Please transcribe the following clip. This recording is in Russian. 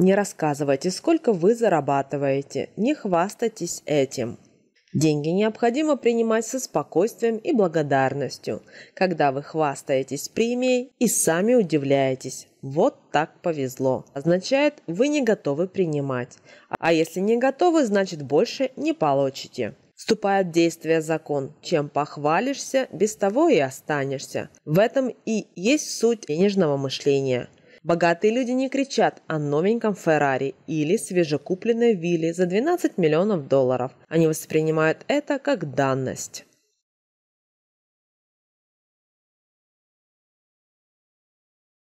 Не рассказывайте, сколько вы зарабатываете, не хвастайтесь этим. Деньги необходимо принимать со спокойствием и благодарностью. Когда вы хвастаетесь премией и сами удивляетесь, вот так повезло. Означает, вы не готовы принимать. А если не готовы, значит больше не получите. Вступает в действие закон. Чем похвалишься, без того и останешься. В этом и есть суть денежного мышления – Богатые люди не кричат о новеньком Феррари или свежекупленной вилле за 12 миллионов долларов. Они воспринимают это как данность.